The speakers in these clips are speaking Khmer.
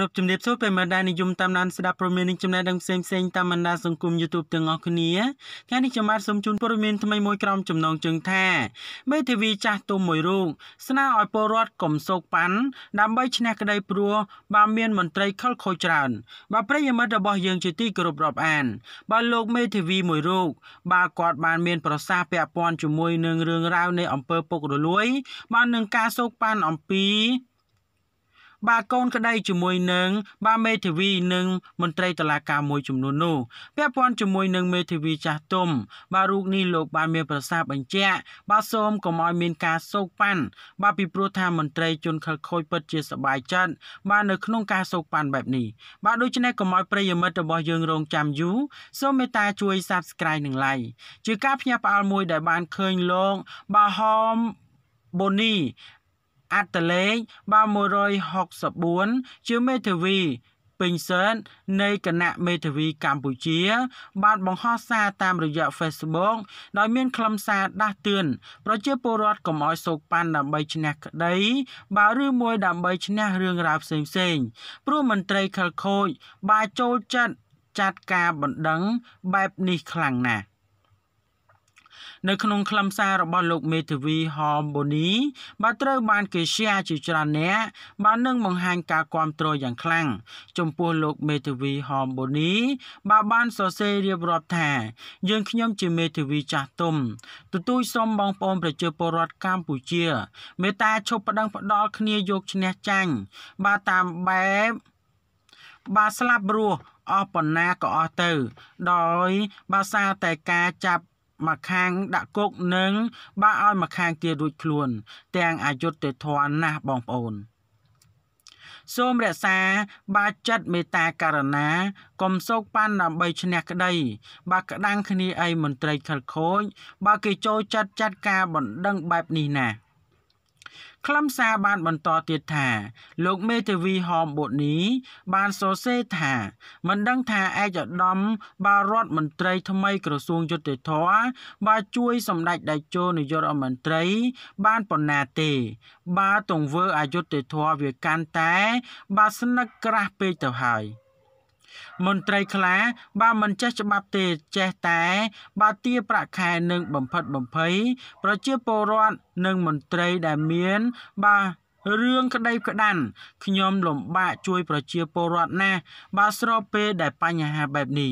រូបជំរាបសួរប្រិមត្តដែលនិយមតាមដានស្ដាប់ព័ត៌មាននិងចំណេះដឹងផ្សេងៗតាមបណ្ដាសង្គម YouTube ទាំងអស់គ្នាថ្ងៃនេះខ្ញុំបាទសូមជូនព័ត៌មានថ្មីមួយក្រុមចំណងជើងថាមេធាវីចាស់ទុំមួយរូបស្នើឲ្យពលរដ្ឋកុំសោកប៉ាន់ដើម្បីឈ្នះក្តីព្រោះបើមានមន្ត្រីខលខូចច្រើនបើប្រិយមិត្តរបស់យើងជាទីគោរពរាប់អានបើលោកមេធាវីមួយរូបបើគាត់បាន មានប្រសាសន៍ពាក់ព័ន្ធជាមួយនឹងរឿងរ៉ាវនៃអំពើពុករលួយបាននឹងការសោកប៉ាន់អំពីបាទកូនក្តីជាមួយនឹងបាទមេធាវីនិងមន្ត្រីតុលាការមួយចំនួននោះពាក់ព័ន្ធជាមួយនឹងមេធាវីចាស់ទុំបាទរូបនេះលោកបានមានប្រសាសន៍បញ្ជាក់បាទសូមកុំឲ្យមានការសោកប៉ាន់ បាទពីព្រោះថាមន្ត្រីជន់ខលខូចពិតជាសបាយចិត្តបាទនៅក្នុងការសោកប៉ាន់បែបនេះបាទដូច្នេះកុំឲ្យប្រិយមិត្តរបស់យើងរងចាំយូរសូមមេត្តាជួយ Subscribe និង Like ជាការភ្ញាក់ផ្អើលមួយដែលបានឃើញលោកបាទហោមបូនីអត្តលេខបា164ជាមេធាវីពេញសែននៃគណៈមេធាវីកម្ពុជា បានបង្ហោះសារតាមរយៈ Facebook ដោយមានខ្លឹមសារដាស់តឿនប្រជាពលរដ្ឋកុំឲ្យសោកប៉ាន់ដើម្បីឈ្នះក្តីបើឬមួយដើម្បីឈ្នះរឿងរ៉ាវផ្សេងៗព្រោះមន្ត្រីខលខូចបើចូលចិត្តចាត់ការបណ្ដឹង បែបនេះខ្លាំងណាស់នៅក្នុងខ្លឹមសាររបស់លោកមេធាវីហមបូនី បាទត្រូវ បានគេ share ជាច្រើនអ្នកបាទនឹងបង្ហាញការគាំទ្រយ៉ាងខ្លាំងចំពោះលោកមេធាវីហមបូនី បាទបានសរសេររៀបរាប់ថា យើងខ្ញុំជាមេធាវីចាស់ទុំទទូចសូមបងប្អូនប្រជាពលរដ្ឋកម្ពុជា មេត្តាឈប់ប្តឹងផ្ដាល់គ្នាយកឈ្នះចាញ់ បាទតាមបែបបាទស្លាប់រស់អស់ប៉ុណ្ណាក៏អស់ទៅ ដោយបាសារតែការចាប់ម្ខាងដាក់គុកនិងបាក់ឲ្យម្ខាងទៀតរួចខ្លួន ទាំងអយុត្តិធម៌ណាស់បងប្អូនសូមរក្សាបាចិត្តមេត្តាករណា កុំសោកប៉ាន់ដើម្បីឈ្នះក្តីបើក្តាំងគ្នាអីមន្ត្រីខិលខូចបើគេចូលចិត្តចាត់ការបណ្ដឹងបែបនេះណាខ្លឹមសារបានបន្តទៀតថា លោកមេធាវីហមបូនីបានសរសេរថាមិនដឹងថាឯកឧត្តមបារដ្ឋមន្ត្រីថ្មីក្រសួងយុតិធម៌បាជួយសម្ដេចតេជោនាយករដ្ឋមន្ត្រី បានប៉ុណ្ណាទេ បាទង្វើអយុត្តិធម៌វាកាន់តែបាស្នឹកក្រាស់ពេកទៅហើយ។មន្ត្រីខ្លះបើមិនចេះច្បាប់ទេចេះតែបើទារប្រាក់ខែនឹងបំផិតបំភ័យប្រជាពលរដ្ឋនិងមន្ត្រីដែលមានបើរឿងក្តីក្តាន់ខ្ញុំលំបាកជួយប្រជាពលរដ្ឋណាស់បាទស្របពេលដែលបញ្ហាបែបនេះ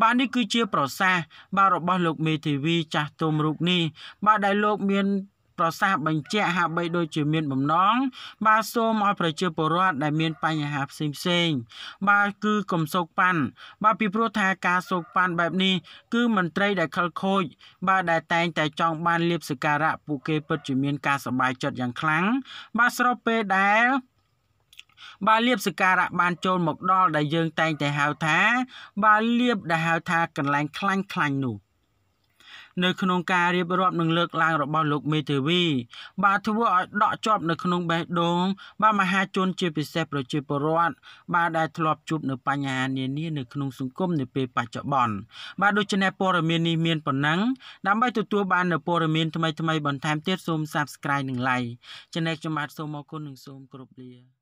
បាទនេះគឺជាប្រសាសន៍បាទរបស់លោកមេធាវីចាស់ទុំរូបនេះ បាទដែលលោកមានប្រសាសន៍បញ្ជាក់ហាក់បីដូចជាមានបំណងបាទសូមឲ្យប្រជាពលរដ្ឋដែលមានបញ្ហាផ្សេងផ្សេងបាទគឺកុំសោកប៉ាន់បាទពីព្រោះថាការសោកប៉ាន់បែបនេះគឺមន្ត្រីដែលខលខូច បាទដែលតែងតែចង់បានលៀបសការៈពួកគេពិតជាមានការសប្បាយចិត្តយ៉ាងខ្លាំងបាទស្របពេលដែល បាលៀបសការៈបានចូលមកដល់ដែលយើងតែងតែហៅថាបាលៀបដែលហៅថាកន្លែងខ្លាញ់ខ្លាញ់នោះនៅក្នុងការរៀបរាប់និងលើកឡើងរបស់លោកមេធាវីបាទធ្វើឲ្យដក់ជាប់នៅក្នុងបេះដូងបាទមហាជនជាពិសេសប្រជាពលរដ្ឋបាទដែលធ្លាប់ជួបនៅបញ្ហានានានៅក្នុងសង្គមនាពេលបច្ចុប្បន្នបាទដូច្នេះព័ត៌មាននេះមានប៉ុណ្ណឹងដើម្បីទទួលបាននូវព័ត៌មានថ្មីៗបន្ថែមទៀតសូម Subscribe និង Like ចំណែកខ្ញុំបាទសូមអរគុណនិងសូមគោរពលា